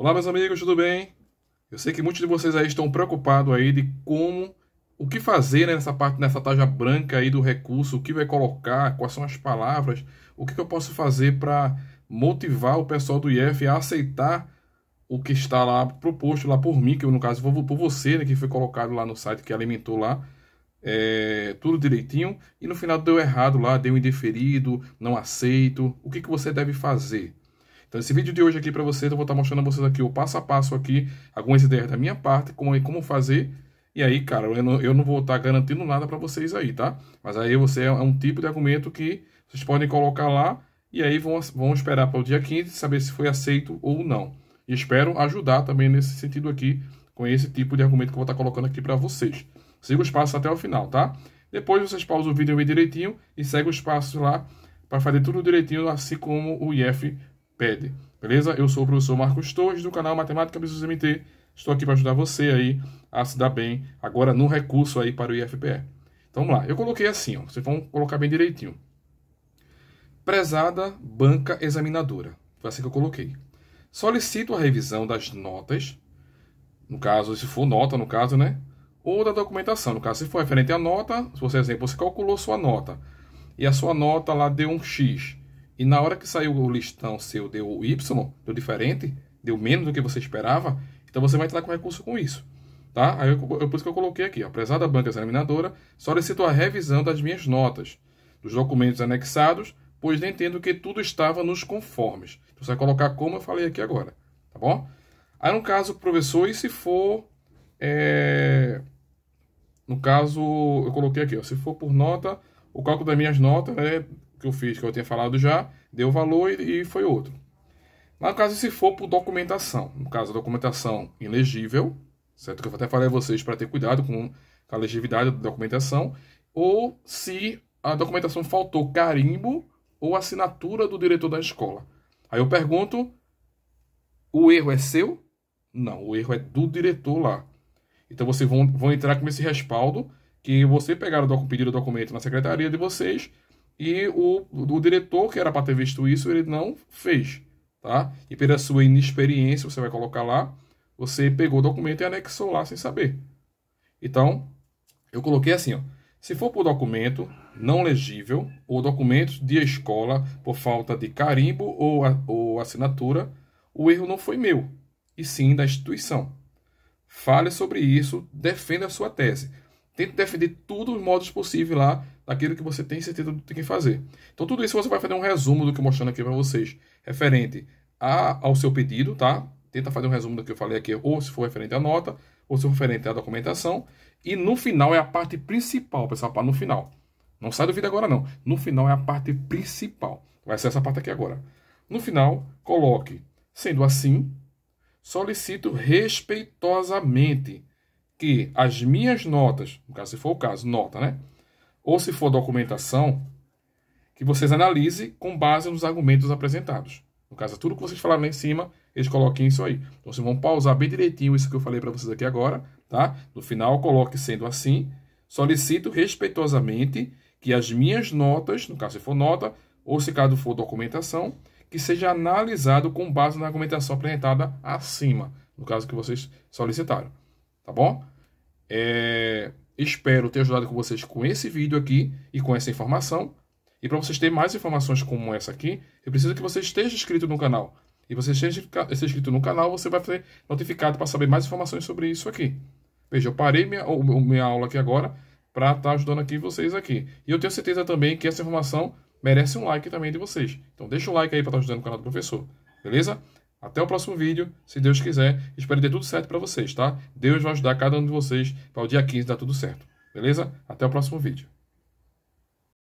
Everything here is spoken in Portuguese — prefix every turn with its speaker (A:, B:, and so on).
A: Olá, meus amigos, tudo bem? Eu sei que muitos de vocês aí estão preocupados aí de como, o que fazer né, nessa parte, nessa taja branca aí do recurso, o que vai colocar, quais são as palavras, o que, que eu posso fazer para motivar o pessoal do IF a aceitar o que está lá proposto lá por mim, que eu, no caso, vou por você, né, que foi colocado lá no site, que alimentou lá, é, tudo direitinho, e no final deu errado lá, deu indeferido, não aceito, o que, que você deve fazer? Então, esse vídeo de hoje aqui para vocês, eu vou estar tá mostrando a vocês aqui o passo a passo aqui, algumas ideias da minha parte, como, como fazer. E aí, cara, eu não, eu não vou estar tá garantindo nada para vocês aí, tá? Mas aí você é, é um tipo de argumento que vocês podem colocar lá e aí vão, vão esperar para o dia 15 saber se foi aceito ou não. E espero ajudar também nesse sentido aqui, com esse tipo de argumento que eu vou estar tá colocando aqui para vocês. Siga os passos até o final, tá? Depois vocês pausam o vídeo bem direitinho e segue os passos lá para fazer tudo direitinho, assim como o IF pede. Beleza? Eu sou o professor Marcos Torres do canal Matemática Business MT. Estou aqui para ajudar você aí a se dar bem agora no recurso aí para o IFPE. Então vamos lá. Eu coloquei assim, ó. Vocês vão colocar bem direitinho. Prezada banca examinadora. Foi assim que eu coloquei. Solicito a revisão das notas, no caso, se for nota, no caso, né? Ou da documentação, no caso, se for referente à nota, se você, exemplo, você calculou sua nota e a sua nota lá deu um X. E na hora que saiu o listão seu, deu Y, deu diferente, deu menos do que você esperava, então você vai entrar com recurso com isso. Tá? Aí eu, eu, por isso que eu coloquei aqui, apesar prezada banca examinadora, solicito a revisão das minhas notas, dos documentos anexados, pois nem entendo que tudo estava nos conformes. Então, você vai colocar como eu falei aqui agora, tá bom? Aí no caso, professor, e se for... É... No caso, eu coloquei aqui, ó, se for por nota, o cálculo das minhas notas é que eu fiz, que eu tinha falado já, deu valor e, e foi outro. Lá no caso, se for por documentação, no caso, documentação ilegível, certo? Que eu até falei a vocês para ter cuidado com a legibilidade da documentação, ou se a documentação faltou carimbo ou assinatura do diretor da escola. Aí eu pergunto: o erro é seu? Não, o erro é do diretor lá. Então vocês vão, vão entrar com esse respaldo que você pegar o pedido o documento na secretaria de vocês, e o, o diretor, que era para ter visto isso, ele não fez. Tá? E pela sua inexperiência, você vai colocar lá, você pegou o documento e anexou lá sem saber. Então, eu coloquei assim, ó. Se for por documento não legível ou documento de escola por falta de carimbo ou, a, ou assinatura, o erro não foi meu, e sim da instituição. Fale sobre isso, defenda a sua tese. Tente defender tudo os modos possíveis lá naquilo que você tem certeza do que tem que fazer. Então, tudo isso você vai fazer um resumo do que eu mostrando aqui para vocês, referente a, ao seu pedido, tá? Tenta fazer um resumo do que eu falei aqui, ou se for referente à nota, ou se for referente à documentação. E no final é a parte principal, pessoal, para no final. Não sai do vídeo agora, não. No final é a parte principal. Vai ser essa parte aqui agora. No final, coloque, sendo assim, solicito respeitosamente que as minhas notas, no caso se for o caso, nota, né? ou se for documentação, que vocês analisem com base nos argumentos apresentados. No caso, tudo que vocês falaram lá em cima, eles coloquem isso aí. Então, vocês vão pausar bem direitinho isso que eu falei para vocês aqui agora, tá? No final, coloque sendo assim, solicito respeitosamente que as minhas notas, no caso se for nota, ou se caso for documentação, que seja analisado com base na argumentação apresentada acima, no caso que vocês solicitaram, tá bom? É... Espero ter ajudado com vocês com esse vídeo aqui e com essa informação. E para vocês terem mais informações como essa aqui, eu preciso que você esteja inscrito no canal. E você esteja inscrito no canal, você vai ser notificado para saber mais informações sobre isso aqui. Veja, eu parei minha, minha aula aqui agora para estar tá ajudando aqui vocês aqui. E eu tenho certeza também que essa informação merece um like também de vocês. Então deixa o like aí para estar tá ajudando o canal do professor. Beleza? Até o próximo vídeo, se Deus quiser. Espero ter tudo certo para vocês, tá? Deus vai ajudar cada um de vocês para o dia 15 dar tudo certo. Beleza? Até o próximo vídeo.